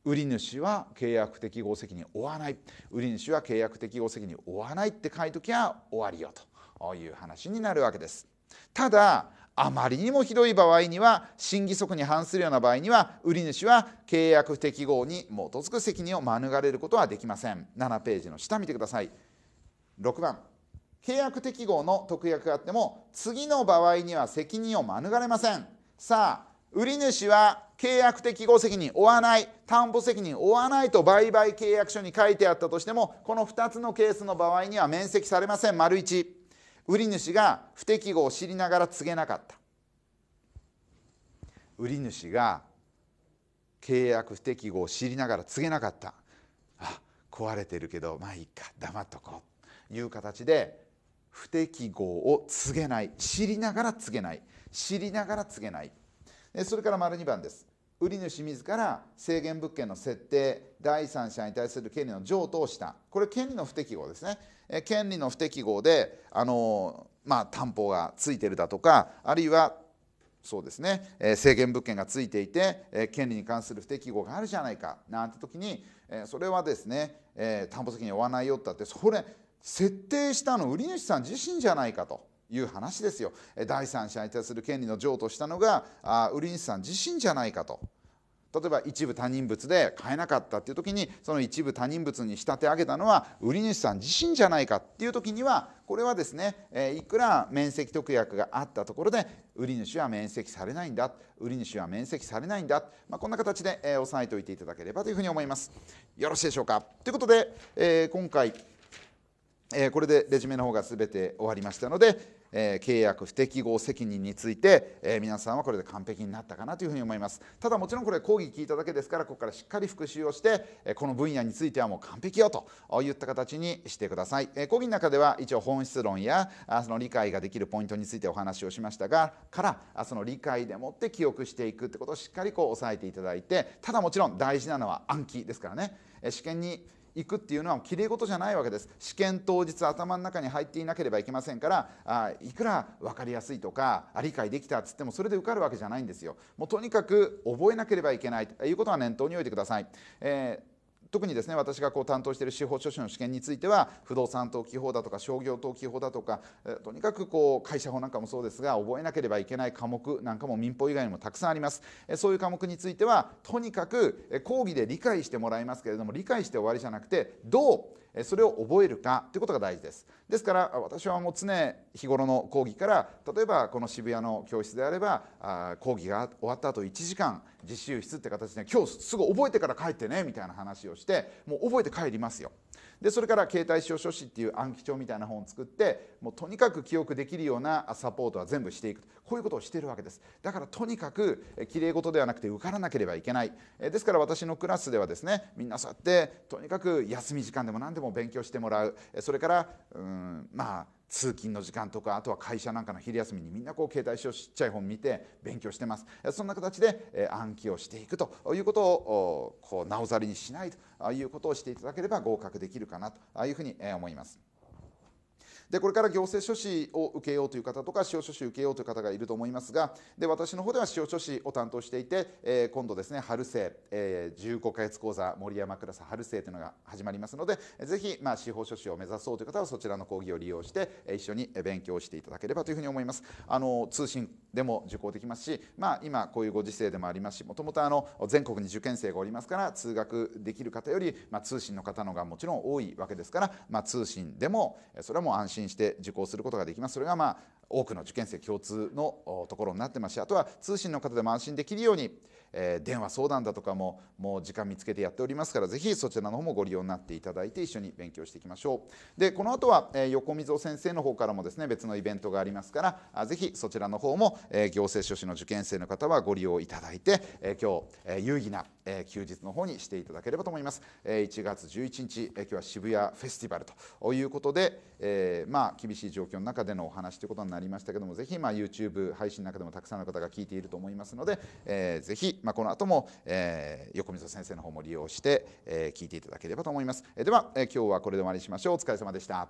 A: 売り主は契約的責任に負わない売り主は契約的責任に負わないって書いときゃ終わりよという話になるわけですただあまりにもひどい場合には審議則に反するような場合には売り主は契約適合に基づく責任を免れることはできません7ページの下見てください6番契約適合の特約があっても次の場合には責任を免れませんさあ売り主は契約適合責任負わない担保責任負わないと売買契約書に書いてあったとしてもこの2つのケースの場合には免責されません丸一売主が不適合を知りながら告げなかった売主が契約不適合を知りながら告げなかったあ壊れてるけどまあいいか黙っとこういう形で不適合を告げない知りながら告げない知りながら告げないそれから丸二番です売主自ら制限物件の設定第三者に対する権利の譲渡をしたこれ権利の不適合ですねえ権利の不適合であのまあ、担保がついてるだとかあるいはそうですね、え制限物件がついていて、え権利に関する不適合があるじゃないかなんて時に、えそれはですね、え担保責任を負わないよったってそれ設定したの売り主さん自身じゃないかという話ですよ第三者に対する権利の譲渡したのがあ売り主さん自身じゃないかと例えば一部他人物で買えなかったっていう時にその一部他人物に仕立て上げたのは売り主さん自身じゃないかっていう時にはこれはですね、えいくら面積特約があったところで売り主は面積されないんだ売り主は面積されないんだ、まあ、こんな形で、え押さえておいていただければというふうに思います。よろしいでしょうかということで、え今回、えこれでレジュメの方が全て終わりましたのでえ契約不適合責任について、え皆さんはこれで完璧になったかなというふうに思いますただもちろんこれ講義聞いただけですからここからしっかり復習をして、えこの分野についてはもう完璧よといった形にしてください、え講義の中では一応本質論やあその理解ができるポイントについてお話をしましたがからあその理解でもって記憶していくってことをしっかりこう押さえていただいてただもちろん大事なのは暗記ですからね試験に行くっていうのはきれい事じゃないわけです試験当日頭の中に入っていなければいけませんからあいくら分かりやすいとか理解できたっつってもそれで受かるわけじゃないんですよもうとにかく覚えなければいけないということは念頭に置いてください、え特にですね私がこう担当している司法書士の試験については不動産登記法だとか商業登記法だとか、えとにかくこう会社法なんかもそうですが覚えなければいけない科目なんかも民法以外にもたくさんあります、えそういう科目についてはとにかく講義で理解してもらいますけれども理解して終わりじゃなくてどうそれを覚えるかということが大事ですですから私はもう常日頃の講義から例えばこの渋谷の教室であればあ講義が終わった後1時間実習室って形で今日すぐ覚えてから帰ってねみたいな話をしてもう覚えて帰りますよでそれから携帯使用書士っていう暗記帳みたいな本を作ってもうとにかく記憶できるようなサポートは全部していくこういうことをしているわけですだからとにかくきれい事ではなくて受からなければいけないですから私のクラスではですねみんなそうやってとにかく休み時間でも何でも勉強してもらうそれからうんまあ通勤の時間とかあとは会社なんかの昼休みにみんなこう携帯書ちっちゃい本見て勉強してますそんな形で暗記をしていくということをこうなおざりにしないということをしていただければ合格できるかなというふうに思います。でこれから行政書士を受けようという方とか司法書士を受けようという方がいると思いますがで私の方では司法書士を担当していて、えー、今度ですね春生、えー、15か月講座森山クラス春生というのが始まりますのでぜひ、まあ、司法書士を目指そうという方はそちらの講義を利用して一緒に勉強していただければというふうに思います。あの通信でも受講できますし、まあ、今こういうご時世でもありますしもともとあの全国に受験生がおりますから通学できる方より、まあ、通信の方のがもちろん多いわけですから、まあ、通信でもそれはもう安心信して受講することができますそれがまあ多くの受験生共通のところになってますしあとは通信の方でも安心できるようにえー、電話相談だとかももう時間見つけてやっておりますからぜひそちらの方もご利用になっていただいて一緒に勉強していきましょうでこの後は、えー、横溝先生の方からもですね別のイベントがありますからあぜひそちらの方も、えー、行政書士の受験生の方はご利用いただいて、え今日、え有意義な、え休日の方にしていただければと思います、え1月11日、え今日は渋谷フェスティバルということで、えまあ厳しい状況の中でのお話ということになりましたけどもぜひまあ YouTube 配信の中でもたくさんの方が聞いていると思いますので、えー、ぜひまあ、この後も、えー、横溝先生の方も利用して、えー、聞いていただければと思います。えでは、え今日はこれで終わりにしましょう。お疲れ様でした。